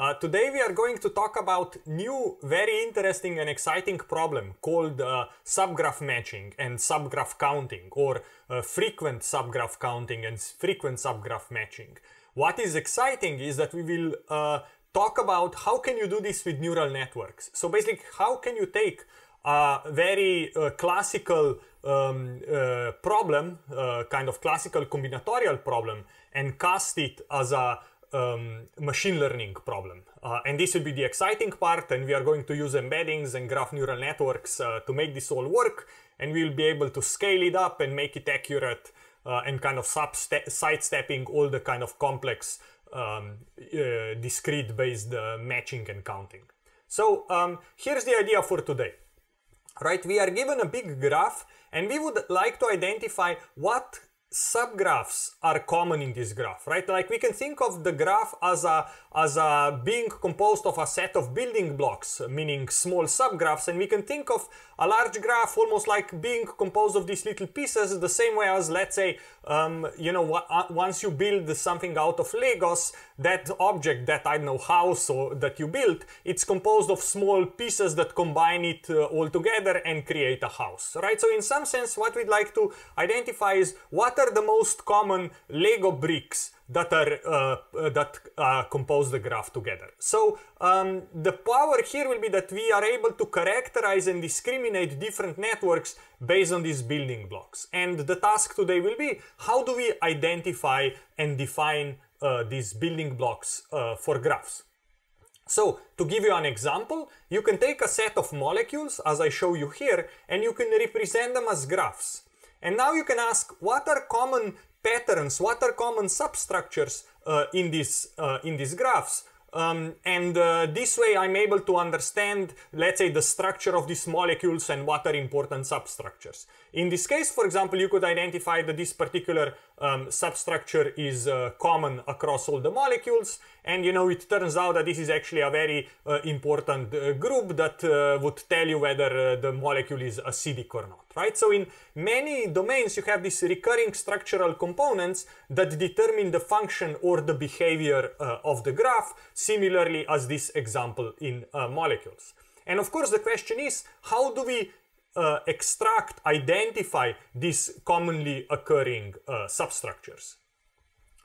Uh, today we are going to talk about new, very interesting and exciting problem called uh, subgraph matching and subgraph counting or uh, frequent subgraph counting and frequent subgraph matching. What is exciting is that we will uh, talk about how can you do this with neural networks. So basically, how can you take a very uh, classical um, uh, problem, kind of classical combinatorial problem, and cast it as a um, machine learning problem. Uh, and this will be the exciting part, and we are going to use embeddings and graph neural networks uh, to make this all work, and we'll be able to scale it up and make it accurate uh, and kind of sidestepping all the kind of complex um, uh, discrete-based uh, matching and counting. So um, here's the idea for today. Right, we are given a big graph and we would like to identify what subgraphs are common in this graph, right? Like we can think of the graph as a as uh, being composed of a set of building blocks, meaning small subgraphs, and we can think of a large graph almost like being composed of these little pieces, the same way as, let's say, um, you know, uh, once you build something out of Legos, that object, that, I know, house or that you built, it's composed of small pieces that combine it uh, all together and create a house, right? So in some sense, what we'd like to identify is what are the most common Lego bricks that are uh, uh, that uh, compose the graph together. So um, the power here will be that we are able to characterize and discriminate different networks based on these building blocks. And the task today will be how do we identify and define these building blocks for graphs. So to give you an example, you can take a set of molecules, as I show you here, and you can represent them as graphs. And now you can ask, what are common patterns, what are common substructures uh, in, these, uh, in these graphs. Um, and uh, this way I'm able to understand, let's say, the structure of these molecules and what are important substructures. In this case, for example, you could identify that this particular um, substructure is uh, common across all the molecules. And, you know, it turns out that this is actually a very uh, important uh, group that uh, would tell you whether uh, the molecule is acidic or not, right? So in many domains, you have these recurring structural components that determine the function or the behavior uh, of the graph, similarly as this example in molecules. And of course, the question is, how do we uh, extract, identify these commonly occurring uh, substructures.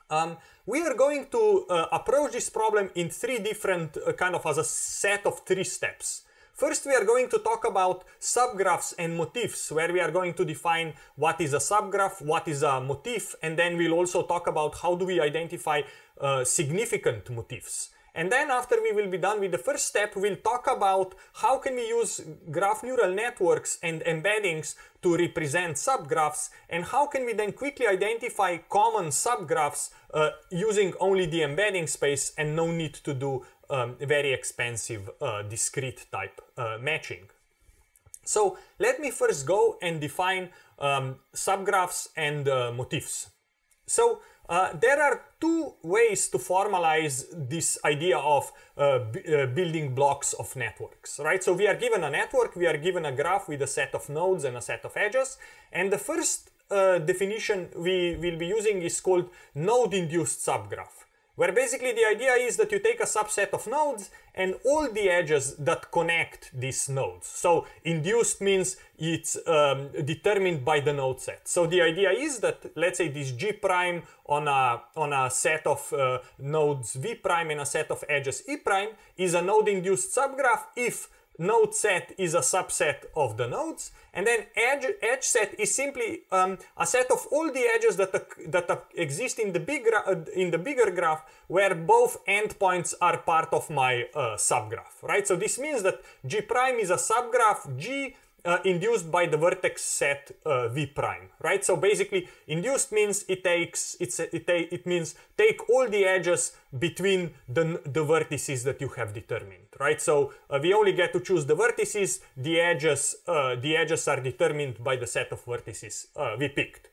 Um, we are going to uh, approach this problem in three different uh, kind of as a set of three steps. First, we are going to talk about subgraphs and motifs, where we are going to define what is a subgraph, what is a motif, and then we'll also talk about how do we identify uh, significant motifs. And then after we will be done with the first step, we'll talk about how can we use graph neural networks and embeddings to represent subgraphs and how can we then quickly identify common subgraphs uh, using only the embedding space and no need to do um, very expensive uh, discrete type uh, matching. So let me first go and define um, subgraphs and uh, motifs. So uh, there are two ways to formalize this idea of uh, uh, building blocks of networks, right? So we are given a network, we are given a graph with a set of nodes and a set of edges. And the first uh, definition we will be using is called node-induced subgraph where basically the idea is that you take a subset of nodes and all the edges that connect these nodes. So induced means it's um, determined by the node set. So the idea is that, let's say this G prime on a, on a set of uh, nodes V prime and a set of edges E prime is a node induced subgraph if node set is a subset of the nodes, and then edge, edge set is simply um, a set of all the edges that, that exist in the, bigger uh, in the bigger graph where both endpoints are part of my uh, subgraph, right? So this means that G prime is a subgraph G uh, induced by the vertex set uh, v prime, right? So basically, induced means it takes it's a, it it means take all the edges between the the vertices that you have determined, right? So uh, we only get to choose the vertices. The edges uh, the edges are determined by the set of vertices uh, we picked.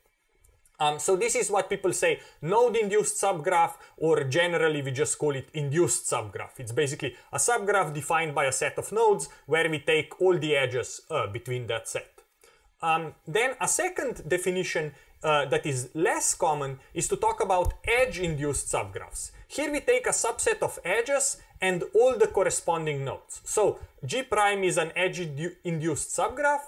Um, so this is what people say node-induced subgraph, or generally we just call it induced subgraph. It's basically a subgraph defined by a set of nodes where we take all the edges uh, between that set. Um, then a second definition uh, that is less common is to talk about edge-induced subgraphs. Here we take a subset of edges and all the corresponding nodes. So G prime is an edge-induced subgraph.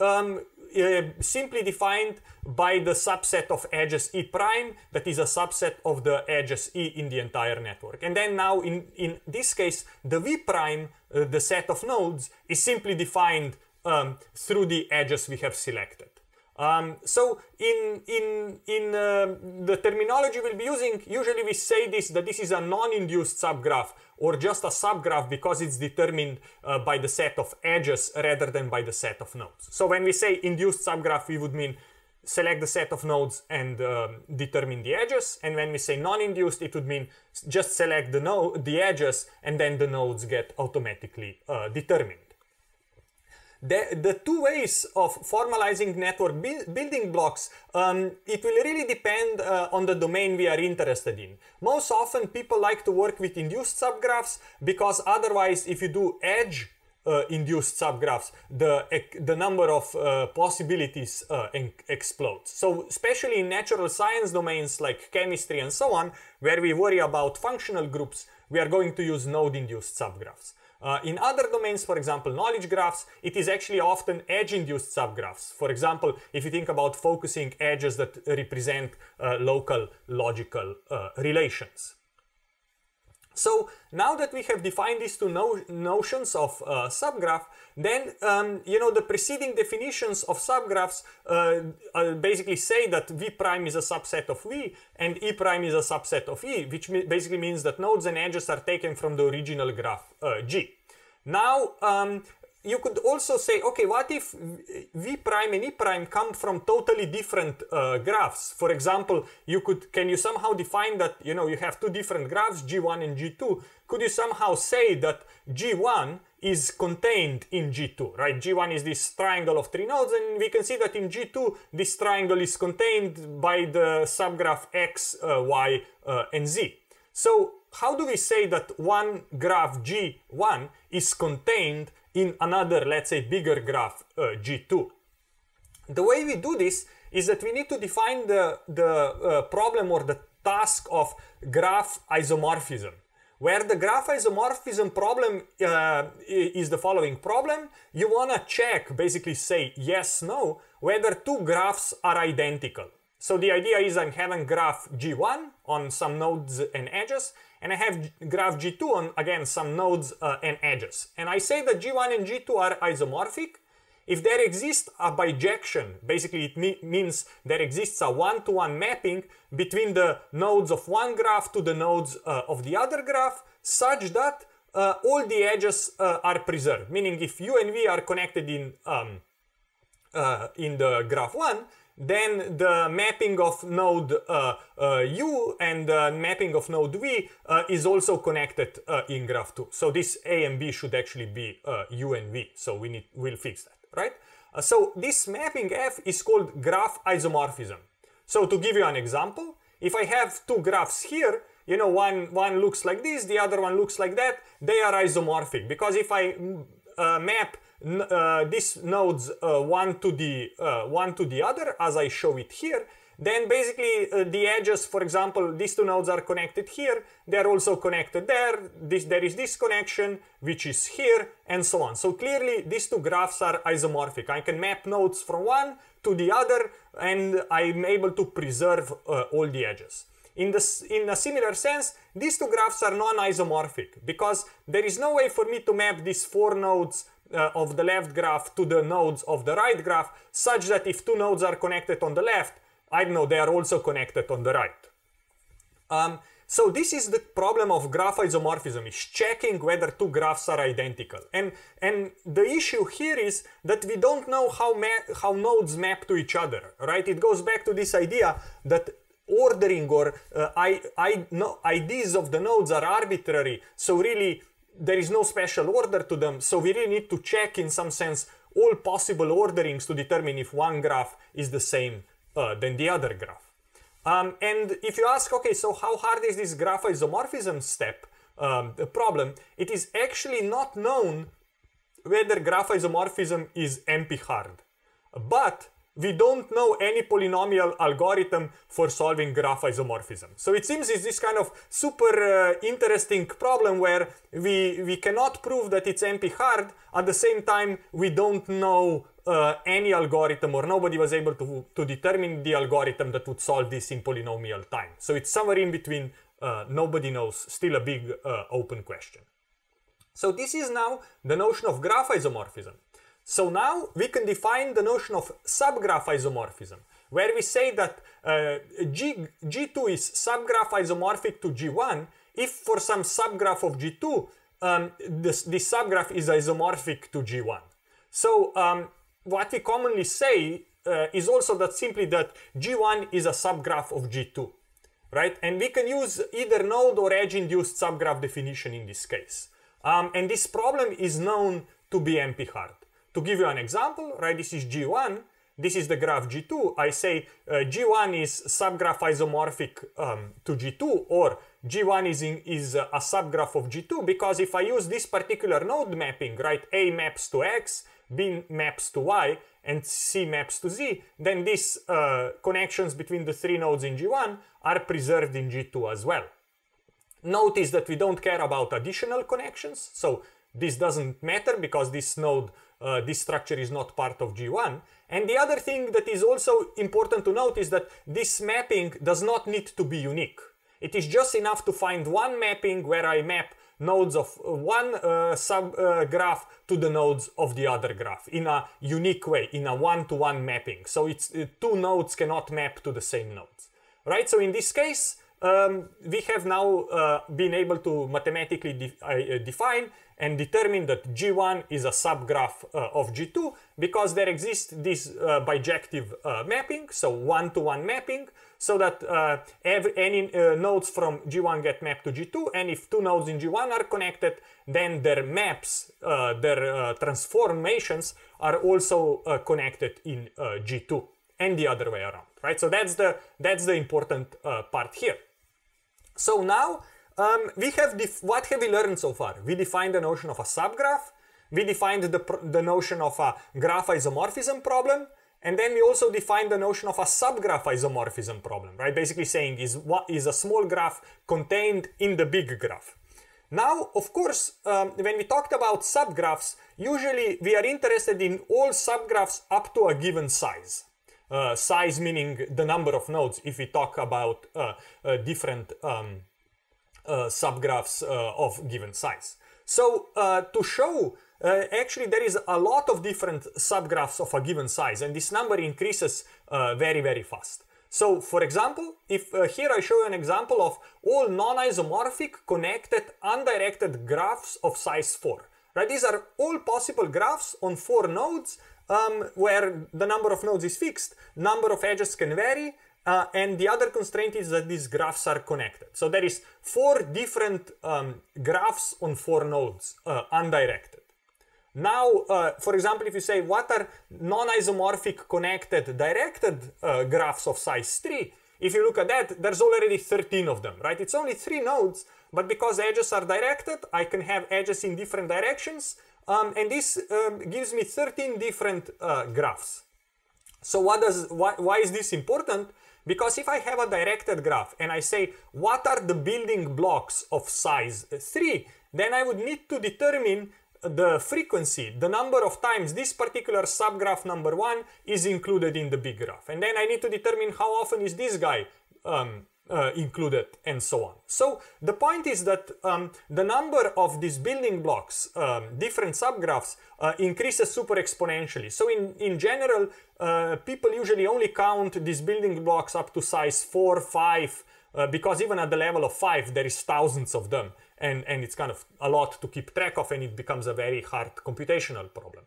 Um, uh, simply defined by the subset of edges E prime that is a subset of the edges E in the entire network. And then now in, in this case, the V prime, uh, the set of nodes, is simply defined um, through the edges we have selected. Um, so in, in, in uh, the terminology we'll be using, usually we say this, that this is a non-induced subgraph or just a subgraph because it's determined uh, by the set of edges rather than by the set of nodes. So when we say induced subgraph, we would mean select the set of nodes and um, determine the edges. And when we say non-induced, it would mean just select the, node, the edges and then the nodes get automatically uh, determined the, the two ways of formalizing network building blocks, um, it will really depend uh, on the domain we are interested in. Most often people like to work with induced subgraphs because otherwise if you do edge uh, induced subgraphs, the, the number of uh, possibilities uh, explodes. So especially in natural science domains like chemistry and so on, where we worry about functional groups, we are going to use node-induced subgraphs. Uh, in other domains, for example, knowledge graphs, it is actually often edge-induced subgraphs. For example, if you think about focusing edges that represent uh, local logical uh, relations. So now that we have defined these two no notions of uh, subgraph, then um, you know the preceding definitions of subgraphs uh, uh, basically say that V prime is a subset of V and E prime is a subset of E, which basically means that nodes and edges are taken from the original graph uh, G. Now, um, you could also say, okay, what if V prime and E prime come from totally different uh, graphs? For example, you could, can you somehow define that, you know, you have two different graphs, G1 and G2. Could you somehow say that G1 is contained in G2, right? G1 is this triangle of three nodes, and we can see that in G2, this triangle is contained by the subgraph X, uh, Y, uh, and Z. So how do we say that one graph G1 is contained in another, let's say, bigger graph, uh, G2. The way we do this is that we need to define the, the uh, problem or the task of graph isomorphism, where the graph isomorphism problem uh, is the following problem. You want to check, basically say yes, no, whether two graphs are identical. So the idea is I'm having graph G1 on some nodes and edges, and I have graph G2 on, again, some nodes uh, and edges. And I say that G1 and G2 are isomorphic. If there exists a bijection, basically it me means there exists a one-to-one -one mapping between the nodes of one graph to the nodes uh, of the other graph, such that uh, all the edges uh, are preserved. Meaning if U and V are connected in, um, uh, in the graph 1, then the mapping of node uh, uh, U and the uh, mapping of node V is also connected in graph 2. So this A and B should actually be U and V. So we need, we'll fix that, right? so this mapping F is called graph isomorphism. So to give you an example, if I have two graphs here, you know, one, one looks like this, the other one looks like that, they are isomorphic because if I uh, map uh, these nodes uh, one to the uh, one to the other as I show it here then basically uh, the edges for example these two nodes are connected here they're also connected there this there is this connection which is here and so on so clearly these two graphs are isomorphic I can map nodes from one to the other and I'm able to preserve uh, all the edges in, this, in, a similar sense, these two graphs are non-isomorphic because there is no way for me to map these four nodes uh, of the left graph to the nodes of the right graph, such that if two nodes are connected on the left, I know they are also connected on the right. Um, so this is the problem of graph isomorphism, is checking whether two graphs are identical. And, and the issue here is that we don't know how, how nodes map to each other, right? It goes back to this idea that ordering or uh, I, I, no, IDs of the nodes are arbitrary. So really, there is no special order to them, so we really need to check in some sense all possible orderings to determine if one graph is the same uh, than the other graph. Um, and if you ask, okay, so how hard is this graph isomorphism step um, problem? It is actually not known whether graph isomorphism is NP hard. But we don't know any polynomial algorithm for solving graph isomorphism. So it seems it's this kind of super uh, interesting problem where we, we cannot prove that it's NP hard, at the same time we don't know uh, any algorithm or nobody was able to, to determine the algorithm that would solve this in polynomial time. So it's somewhere in between, uh, nobody knows, still a big uh, open question. So this is now the notion of graph isomorphism. So now we can define the notion of subgraph isomorphism, where we say that uh, G, G2 is subgraph isomorphic to G1 if for some subgraph of G2, um, this, this subgraph is isomorphic to G1. So um, what we commonly say uh, is also that simply that G1 is a subgraph of G2, right? And we can use either node or edge-induced subgraph definition in this case. Um, and this problem is known to be NP-hard. To give you an example, right, this is G1, this is the graph G2. I say uh, G1 is subgraph isomorphic um, to G2 or G1 is, in, is a subgraph of G2 because if I use this particular node mapping, right, A maps to X, B maps to Y, and C maps to Z, then these uh, connections between the three nodes in G1 are preserved in G2 as well. Notice that we don't care about additional connections, so this doesn't matter because this node uh, this structure is not part of G1. And the other thing that is also important to note is that this mapping does not need to be unique. It is just enough to find one mapping where I map nodes of uh, one uh, subgraph uh, to the nodes of the other graph in a unique way, in a one-to-one -one mapping. So it's uh, two nodes cannot map to the same nodes, right? So in this case, um, we have now uh, been able to mathematically de uh, define and determine that G1 is a subgraph uh, of G2 because there exists this uh, bijective uh, mapping, so one-to-one -one mapping, so that uh, every, any uh, nodes from G1 get mapped to G2, and if two nodes in G1 are connected, then their maps, uh, their transformations are also connected in G2 and the other way around, right? So that's the, that's the important part here. So now um, we have what have we learned so far? We defined the notion of a subgraph. We defined the, the notion of a graph isomorphism problem. And then we also defined the notion of a subgraph isomorphism problem, right? Basically saying is what is a small graph contained in the big graph. Now, of course, um, when we talked about subgraphs, usually we are interested in all subgraphs up to a given size. Uh, size meaning the number of nodes if we talk about uh, uh, different um, uh, subgraphs uh, of given size. So uh, to show uh, actually there is a lot of different subgraphs of a given size and this number increases uh, very very fast. So for example, if uh, here I show you an example of all non-isomorphic connected undirected graphs of size 4. Right? These are all possible graphs on four nodes um, where the number of nodes is fixed, number of edges can vary, uh, and the other constraint is that these graphs are connected. So there is four different um, graphs on four nodes, uh, undirected. Now, uh, for example, if you say what are non-isomorphic connected directed uh, graphs of size 3, if you look at that, there's already 13 of them, right? It's only three nodes, but because edges are directed, I can have edges in different directions, um, and this um, gives me 13 different uh, graphs. So what does, why is this important? Because if I have a directed graph and I say, what are the building blocks of size 3, then I would need to determine the frequency, the number of times this particular subgraph number 1 is included in the big graph. And then I need to determine how often is this guy um, uh, included and so on. So the point is that um, the number of these building blocks, um, different subgraphs, uh, increases super exponentially. So in, in general, uh, people usually only count these building blocks up to size 4, 5, uh, because even at the level of 5, there is thousands of them. And, and it's kind of a lot to keep track of and it becomes a very hard computational problem.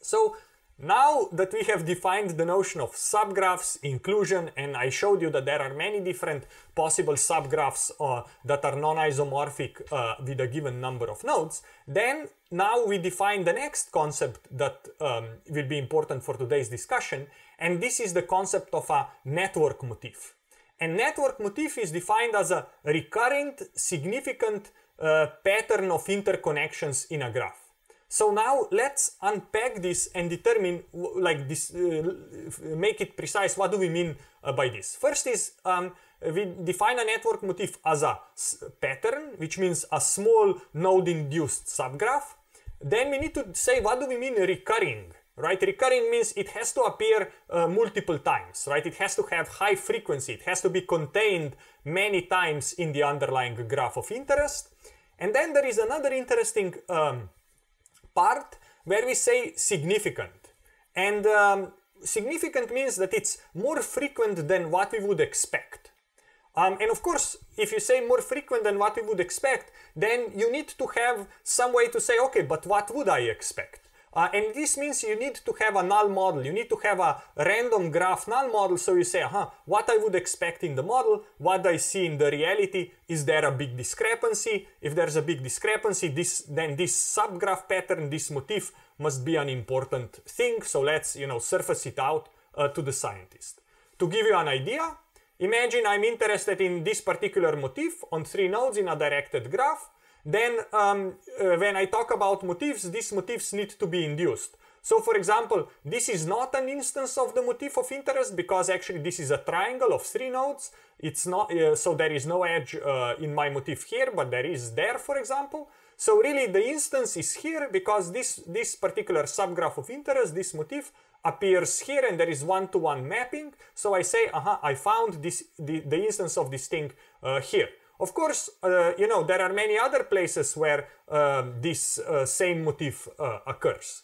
So now that we have defined the notion of subgraphs, inclusion, and I showed you that there are many different possible subgraphs uh, that are non-isomorphic uh, with a given number of nodes, then now we define the next concept that um, will be important for today's discussion, and this is the concept of a network motif. A network motif is defined as a recurrent, significant uh, pattern of interconnections in a graph. So now let's unpack this and determine like this, uh, make it precise. What do we mean uh, by this? First is um, we define a network motif as a pattern, which means a small node-induced subgraph. Then we need to say what do we mean recurring, right? Recurring means it has to appear uh, multiple times, right? It has to have high frequency. It has to be contained many times in the underlying graph of interest. And then there is another interesting um, part where we say significant. And um, significant means that it's more frequent than what we would expect. Um, and of course, if you say more frequent than what we would expect, then you need to have some way to say, okay, but what would I expect? Uh, and this means you need to have a null model. You need to have a random graph null model. So you say, huh, what I would expect in the model, what I see in the reality, is there a big discrepancy? If there's a big discrepancy, this then this subgraph pattern, this motif must be an important thing. So let's, you know, surface it out uh, to the scientist. To give you an idea, imagine I'm interested in this particular motif on three nodes in a directed graph. Then um, uh, when I talk about motifs, these motifs need to be induced. So for example, this is not an instance of the motif of interest because actually this is a triangle of three nodes. It's not, uh, so there is no edge uh, in my motif here, but there is there, for example. So really the instance is here because this, this particular subgraph of interest, this motif, appears here and there is one-to-one -one mapping. So I say, aha, uh -huh, I found this the, the instance of this thing uh, here. Of course, uh, you know, there are many other places where um, this uh, same motif uh, occurs.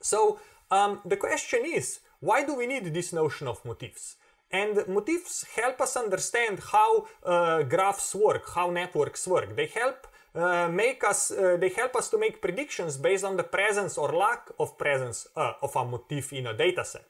So um, the question is, why do we need this notion of motifs? And motifs help us understand how uh, graphs work, how networks work. They help uh, make us, uh, they help us to make predictions based on the presence or lack of presence of a motif in a dataset.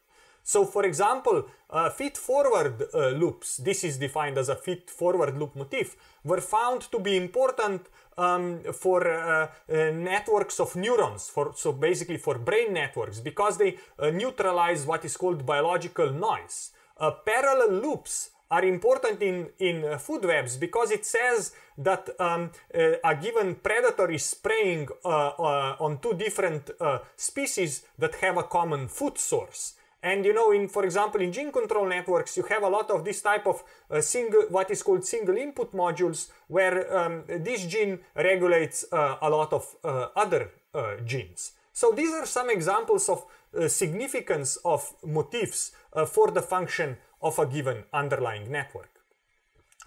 So for example, uh, feed forward uh, loops, this is defined as a feed forward loop motif, were found to be important um, for uh, uh, networks of neurons, for, so basically for brain networks, because they uh, neutralize what is called biological noise. Uh, parallel loops are important in, in food webs because it says that um, uh, a given predator is preying uh, uh, on two different species that have a common food source. And you know, in for example, in gene control networks, you have a lot of this type of uh, single, what is called single input modules, where um, this gene regulates uh, a lot of uh, other uh, genes. So these are some examples of uh, significance of motifs uh, for the function of a given underlying network.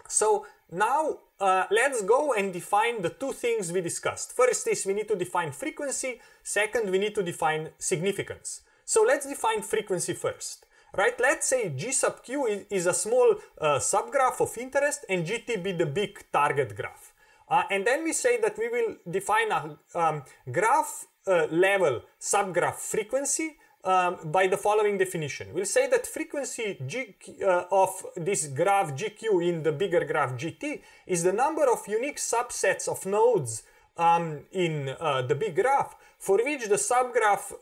So now uh, let's go and define the two things we discussed. First is we need to define frequency. Second, we need to define significance. So let's define frequency first, right? Let's say G sub Q is, a small uh, subgraph of interest and GT be the big target graph. Uh, and then we say that we will define a um, graph uh, level subgraph frequency um, by the following definition. We'll say that frequency G, uh, of this graph GQ in the bigger graph GT is the number of unique subsets of nodes um, in uh, the big graph for which the subgraph uh,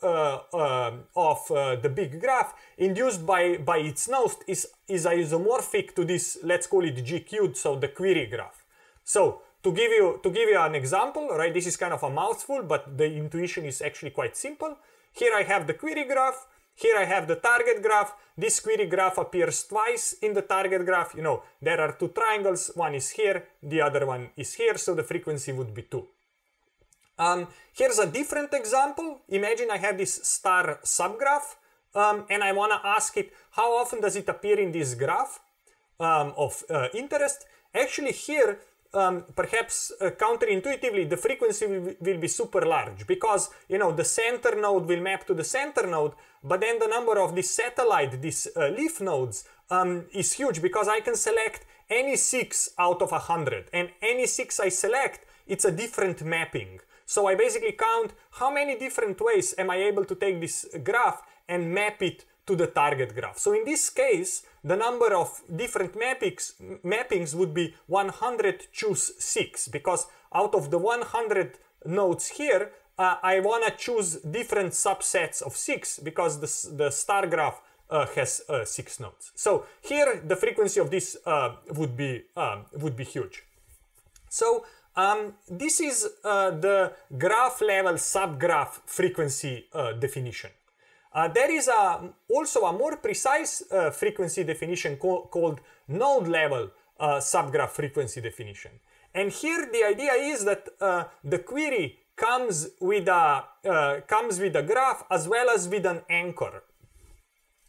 uh, of uh, the big graph induced by, by its nose is, is isomorphic to this, let's call it GQ, so the query graph. So to give you to give you an example, right? This is kind of a mouthful, but the intuition is actually quite simple. Here I have the query graph. Here I have the target graph. This query graph appears twice in the target graph. You know, there are two triangles. One is here, the other one is here. So the frequency would be two. Um, here's a different example. Imagine I have this star subgraph um, and I want to ask it how often does it appear in this graph um, of uh, interest. Actually here, um, perhaps uh, counterintuitively, the frequency will, will, be super large because, you know, the center node will map to the center node, but then the number of these satellite, these uh, leaf nodes um, is huge because I can select any six out of a hundred and any six I select, it's a different mapping. So I basically count how many different ways am I able to take this graph and map it to the target graph. So in this case, the number of different mappings, mappings would be 100 choose 6 because out of the 100 nodes here, uh, I want to choose different subsets of 6 because the, the star graph uh, has uh, 6 nodes. So here the frequency of this uh, would, be, um, would be huge. So um, this is uh, the graph level subgraph frequency uh, definition. Uh, there is a, also a more precise uh, frequency definition co called node level uh, subgraph frequency definition. And here the idea is that uh, the query comes with, a, comes with a graph as well as with an anchor.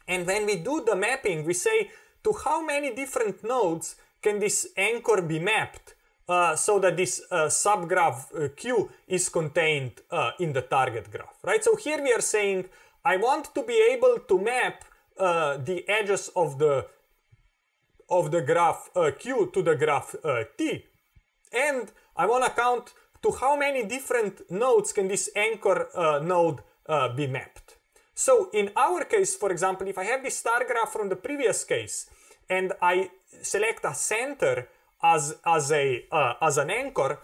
And when we do the mapping, we say to how many different nodes can this anchor be mapped? Uh, so that this uh, subgraph uh, Q is contained uh, in the target graph, right? So here we are saying, I want to be able to map the edges of the of the graph Q to the graph T, and I want to count to how many different nodes can this anchor node be mapped. So in our case, for example, if I have this star graph from the previous case, and I select a center, as, as, a, uh, as an anchor,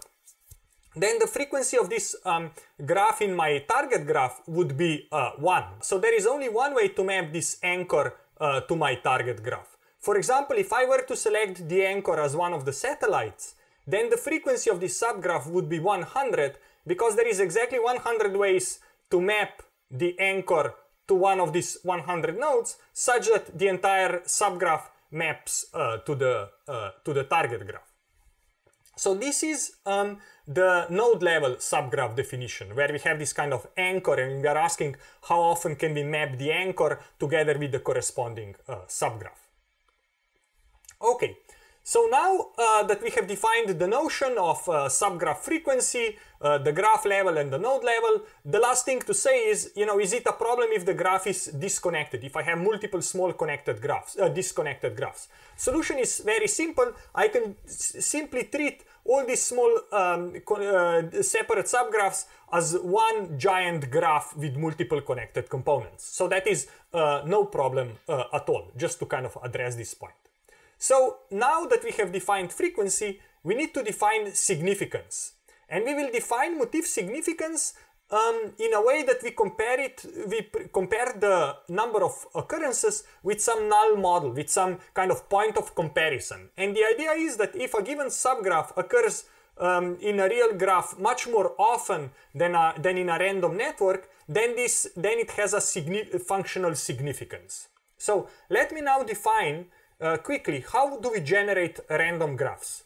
then the frequency of this um, graph in my target graph would be uh, 1. So there is only one way to map this anchor uh, to my target graph. For example, if I were to select the anchor as one of the satellites, then the frequency of this subgraph would be 100 because there is exactly 100 ways to map the anchor to one of these 100 nodes such that the entire subgraph maps uh, to, the, uh, to the target graph. So this is um, the node level subgraph definition where we have this kind of anchor and we are asking how often can we map the anchor together with the corresponding uh, subgraph. Okay, so now uh, that we have defined the notion of uh, subgraph frequency, uh, the graph level and the node level, the last thing to say is, you know, is it a problem if the graph is disconnected, if I have multiple small connected graphs, uh, disconnected graphs? Solution is very simple. I can simply treat all these small um, uh, separate subgraphs as one giant graph with multiple connected components. So that is uh, no problem at all, just to kind of address this point. So now that we have defined frequency, we need to define significance. And we will define motif significance um, in a way that we compare it, we compare the number of occurrences with some null model, with some kind of point of comparison. And the idea is that if a given subgraph occurs um, in a real graph much more often than, a, than in a random network, then, this, then it has a signi functional significance. So let me now define uh, quickly, how do we generate random graphs?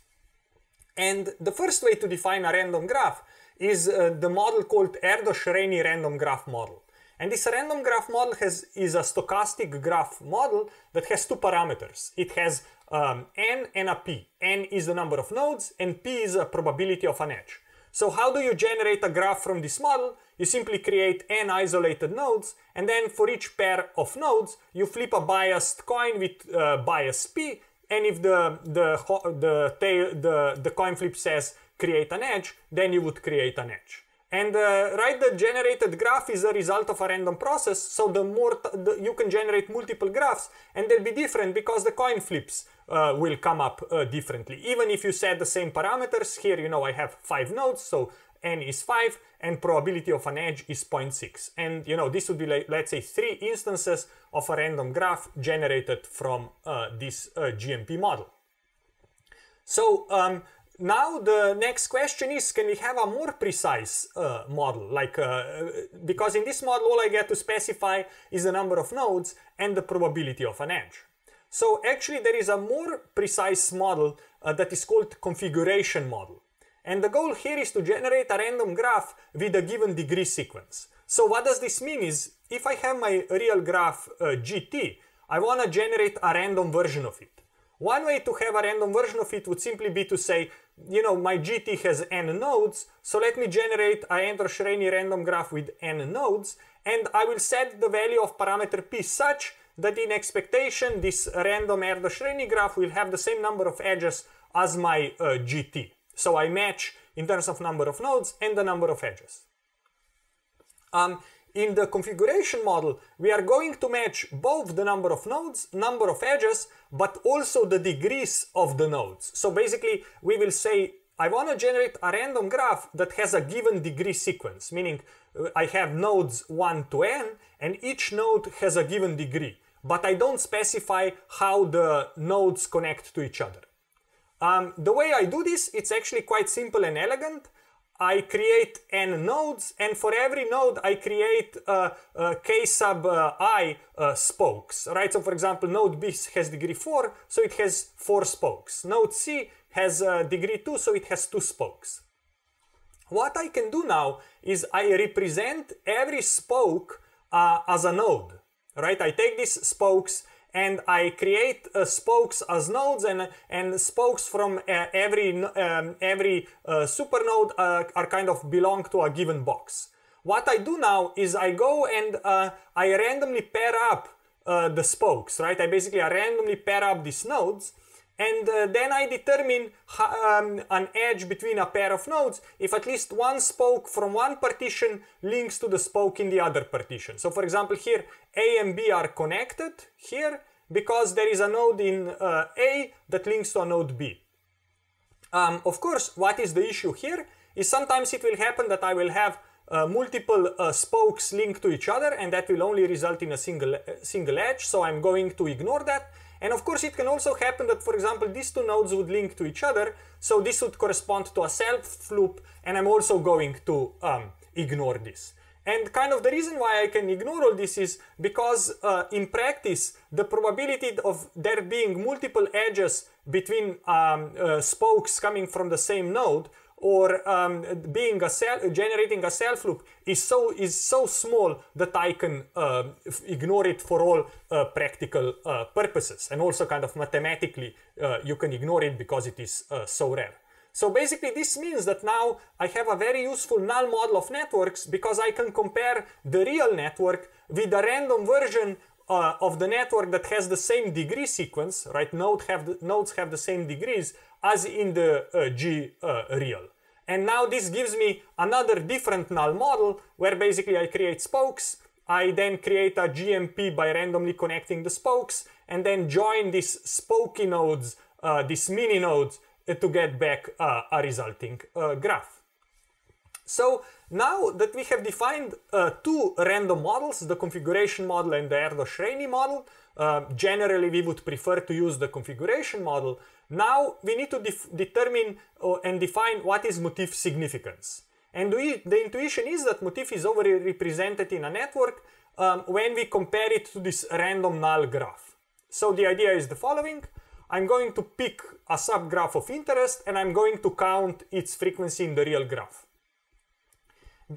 And the first way to define a random graph is uh, the model called erdos renyi random graph model. And this random graph model has, is a stochastic graph model that has two parameters. It has um, n and a p. n is the number of nodes and p is a probability of an edge. So how do you generate a graph from this model? You simply create n isolated nodes, and then for each pair of nodes, you flip a biased coin with uh, bias p, and if the the the tail the the coin flip says create an edge, then you would create an edge. And uh, right, the generated graph is a result of a random process. So the more the, you can generate multiple graphs, and they'll be different because the coin flips uh, will come up uh, differently. Even if you set the same parameters, here you know I have five nodes, so n is 5 and probability of an edge is 0.6. And you know, this would be like, let's say three instances of a random graph generated from uh, this uh, GMP model. So um, now the next question is, can we have a more precise uh, model? Like, uh, because in this model, all I get to specify is the number of nodes and the probability of an edge. So actually there is a more precise model uh, that is called configuration model. And the goal here is to generate a random graph with a given degree sequence. So what does this mean is if I have my real graph uh, GT, I want to generate a random version of it. One way to have a random version of it would simply be to say, you know, my GT has n nodes, so let me generate a enter Schreini random graph with n nodes, and I will set the value of parameter p such that in expectation this random Erdos Renyi graph will have the same number of edges as my uh, GT. So I match in terms of number of nodes and the number of edges. Um, in the configuration model, we are going to match both the number of nodes, number of edges, but also the degrees of the nodes. So basically, we will say, I want to generate a random graph that has a given degree sequence, meaning uh, I have nodes 1 to n, and each node has a given degree, but I don't specify how the nodes connect to each other. Um, the way I do this, it's actually quite simple and elegant. I create n nodes, and for every node, I create uh, uh, k sub uh, i uh, spokes, right? So, for example, node B has degree 4, so it has 4 spokes. Node C has uh, degree 2, so it has 2 spokes. What I can do now is I represent every spoke uh, as a node, right? I take these spokes and I create uh, spokes as nodes and, and spokes from uh, every, um, every uh, supernode uh, are kind of belong to a given box. What I do now is I go and uh, I randomly pair up the spokes, right? I basically I randomly pair up these nodes and uh, then I determine um, an edge between a pair of nodes if at least one spoke from one partition links to the spoke in the other partition. So for example here A and B are connected here because there is a node in uh, A that links to a node B. Um, of course, what is the issue here is sometimes it will happen that I will have uh, multiple uh, spokes linked to each other and that will only result in a single, uh, single edge. So I'm going to ignore that and of course, it can also happen that, for example, these two nodes would link to each other. So this would correspond to a self loop. And I'm also going to um, ignore this. And kind of the reason why I can ignore all this is because uh, in practice, the probability of there being multiple edges between um, uh, spokes coming from the same node or um, being a self, generating a self loop is so is so small that I can uh, ignore it for all uh, practical uh, purposes, and also kind of mathematically uh, you can ignore it because it is uh, so rare. So basically this means that now I have a very useful null model of networks because I can compare the real network with a random version uh, of the network that has the same degree sequence, right? Node have the, nodes have the same degrees as in the uh, G uh, real. And now this gives me another different null model where basically I create spokes, I then create a GMP by randomly connecting the spokes and then join these spokey nodes, uh, these mini nodes uh, to get back a resulting graph. So now that we have defined uh, two random models, the configuration model and the Erdos-Schreini model, uh, generally we would prefer to use the configuration model. Now we need to determine uh, and define what is motif significance. And we, the intuition is that motif is overrepresented in a network um, when we compare it to this random null graph. So the idea is the following. I'm going to pick a subgraph of interest and I'm going to count its frequency in the real graph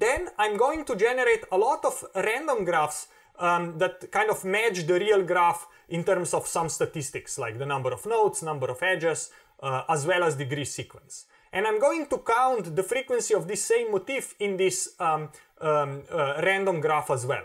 then I'm going to generate a lot of random graphs um, that kind of match the real graph in terms of some statistics, like the number of nodes, number of edges, uh, as well as degree sequence. And I'm going to count the frequency of this same motif in this um, um, uh, random graph as well.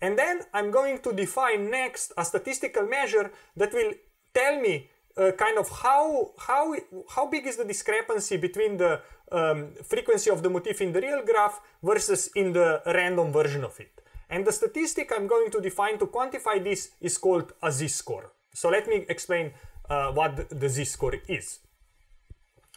And then I'm going to define next a statistical measure that will tell me uh, kind of how, how, how big is the discrepancy between the um, frequency of the motif in the real graph versus in the random version of it. And the statistic I'm going to define to quantify this is called a z-score. So let me explain uh, what the z-score is.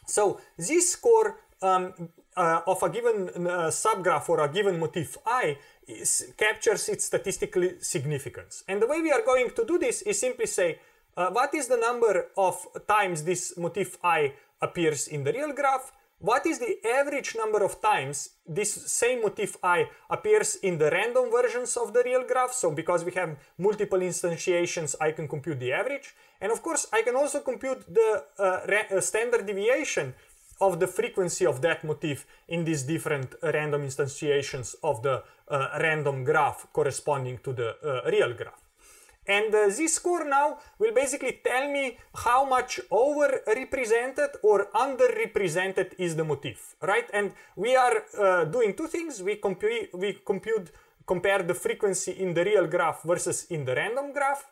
So z-score um, uh, of a given uh, subgraph or a given motif i is, captures its statistical significance. And the way we are going to do this is simply say, uh, what is the number of times this motif i appears in the real graph what is the average number of times this same motif i appears in the random versions of the real graph? So because we have multiple instantiations, I can compute the average. And of course, I can also compute the uh, uh, standard deviation of the frequency of that motif in these different random instantiations of the uh, random graph corresponding to the uh, real graph. And uh, this score now will basically tell me how much overrepresented or underrepresented is the motif, right? And we are uh, doing two things. We, compu we compute, compare the frequency in the real graph versus in the random graph.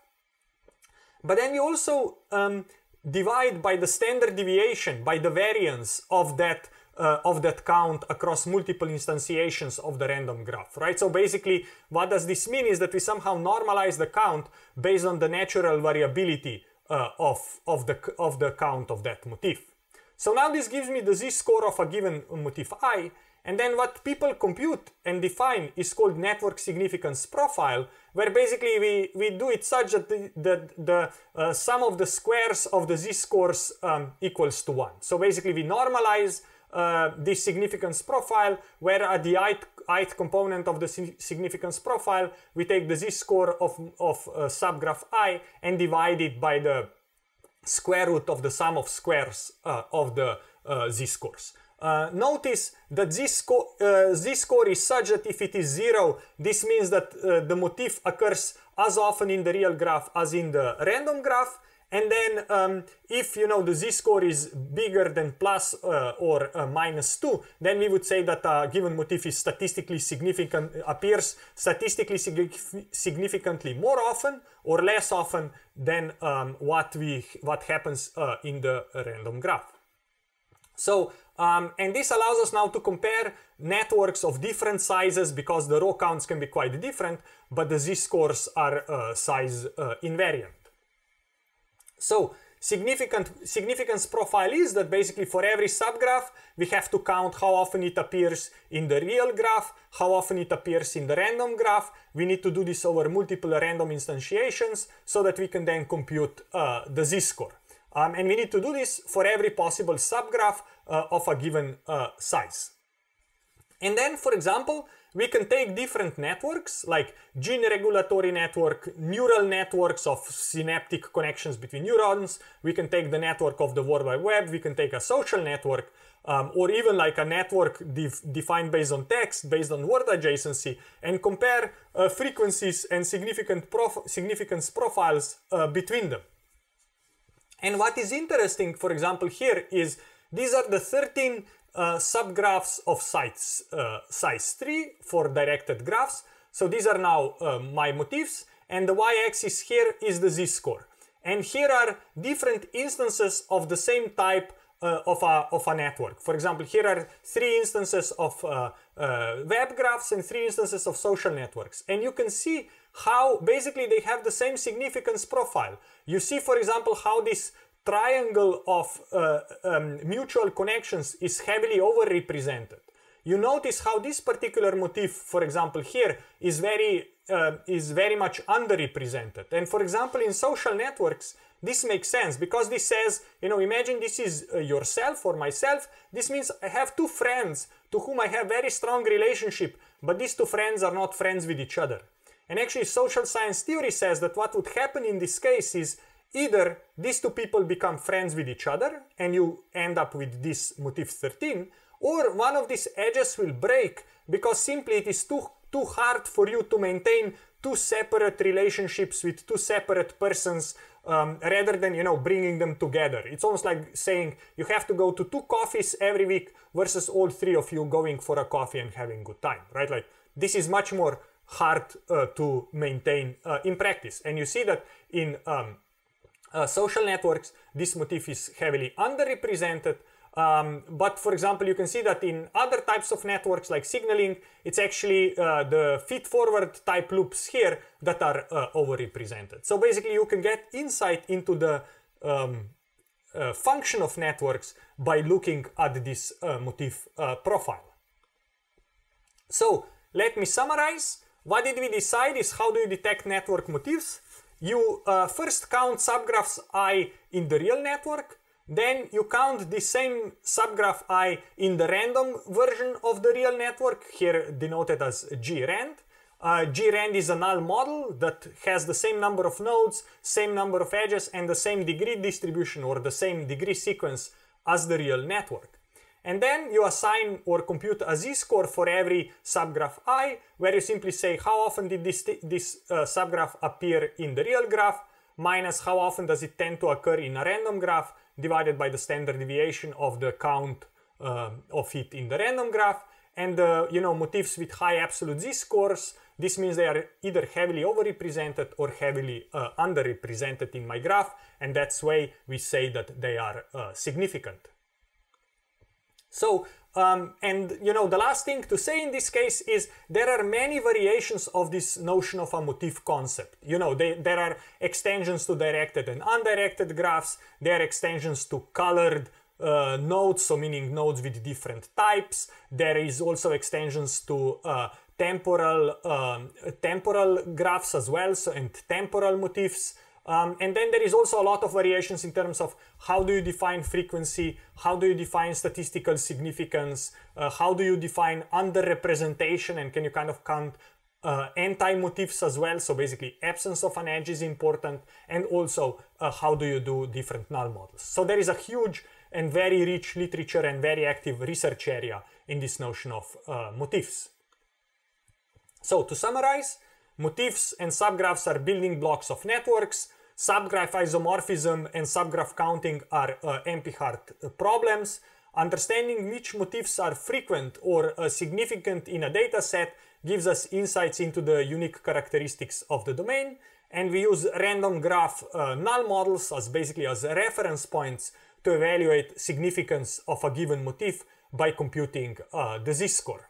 But then we also um, divide by the standard deviation, by the variance of that uh, of that count across multiple instantiations of the random graph, right? So basically, what does this mean is that we somehow normalize the count based on the natural variability uh, of, of, the, of the count of that motif. So now this gives me the z-score of a given motif i, and then what people compute and define is called network significance profile, where basically we, we do it such that the, the, the uh, sum of the squares of the z-scores um, equals to 1. So basically we normalize uh, this the significance profile, where at the ith, ith component of the significance profile, we take the z-score of, of uh, subgraph i and divide it by the square root of the sum of squares uh, of the uh, z-scores. Uh, notice that z-score is such that if it is zero, this means that the motif occurs as often in the real graph as in the random graph, and then um, if you know the z-score is bigger than plus uh, or uh, minus 2, then we would say that a uh, given motif is statistically significant, uh, appears statistically sig significantly more often or less often than um, what, we, what happens uh, in the random graph. So, um, and this allows us now to compare networks of different sizes because the row counts can be quite different, but the z-scores are uh, size invariant. So significant, significance profile is that basically for every subgraph, we have to count how often it appears in the real graph, how often it appears in the random graph. We need to do this over multiple random instantiations so that we can then compute uh, the z-score. Um, and we need to do this for every possible subgraph uh, of a given uh, size. And then, for example, we can take different networks like gene regulatory network, neural networks of synaptic connections between neurons. We can take the network of the World Wide Web. We can take a social network um, or even like a network def defined based on text, based on word adjacency and compare uh, frequencies and significant prof significance profiles uh, between them. And what is interesting, for example, here is these are the 13 uh, subgraphs of size, uh, size 3 for directed graphs. So these are now uh, my motifs and the y-axis here is the z-score. And here are different instances of the same type uh, of, a, of a network. For example, here are three instances of uh, web graphs and three instances of social networks. And you can see how basically they have the same significance profile. You see, for example, how this triangle of uh, um, mutual connections is heavily overrepresented. You notice how this particular motif, for example, here is very, uh, is very much underrepresented. And for example, in social networks, this makes sense because this says, you know, imagine this is uh, yourself or myself. This means I have two friends to whom I have very strong relationship, but these two friends are not friends with each other. And actually, social science theory says that what would happen in this case is either these two people become friends with each other and you end up with this motif 13 or one of these edges will break because simply it is too, too hard for you to maintain two separate relationships with two separate persons um, rather than you know bringing them together it's almost like saying you have to go to two coffees every week versus all three of you going for a coffee and having good time right like this is much more hard uh, to maintain uh, in practice and you see that in um, uh, social networks, this motif is heavily underrepresented. Um, but for example, you can see that in other types of networks like signaling, it's actually uh, the feed-forward type loops here that are uh, overrepresented. So basically you can get insight into the um, uh, function of networks by looking at this uh, motif profile. So let me summarize. What did we decide is how do you detect network motifs? you uh, first count subgraphs i in the real network, then you count the same subgraph i in the random version of the real network, here denoted as grand. Uh, grand is a null model that has the same number of nodes, same number of edges, and the same degree distribution or the same degree sequence as the real network. And then you assign or compute a z-score for every subgraph i, where you simply say how often did this, this uh, subgraph appear in the real graph, minus how often does it tend to occur in a random graph, divided by the standard deviation of the count uh, of it in the random graph. And uh, you know, motifs with high absolute z-scores, this means they are either heavily overrepresented or heavily uh, underrepresented in my graph, and that's why we say that they are uh, significant. So, um, and you know, the last thing to say in this case is there are many variations of this notion of a motif concept. You know, they, there are extensions to directed and undirected graphs, there are extensions to colored uh, nodes, so meaning nodes with different types. There is also extensions to uh, temporal um, temporal graphs as well, so and temporal motifs. Um, and then there is also a lot of variations in terms of how do you define frequency, how do you define statistical significance, uh, how do you define underrepresentation, and can you kind of count uh, anti-motifs as well? So basically absence of an edge is important, and also uh, how do you do different null models. So there is a huge and very rich literature and very active research area in this notion of uh, motifs. So to summarize, Motifs and subgraphs are building blocks of networks. Subgraph isomorphism and subgraph counting are uh, NP-hard uh, problems. Understanding which motifs are frequent or uh, significant in a dataset gives us insights into the unique characteristics of the domain. And we use random graph uh, null models as basically as reference points to evaluate significance of a given motif by computing uh, the z-score.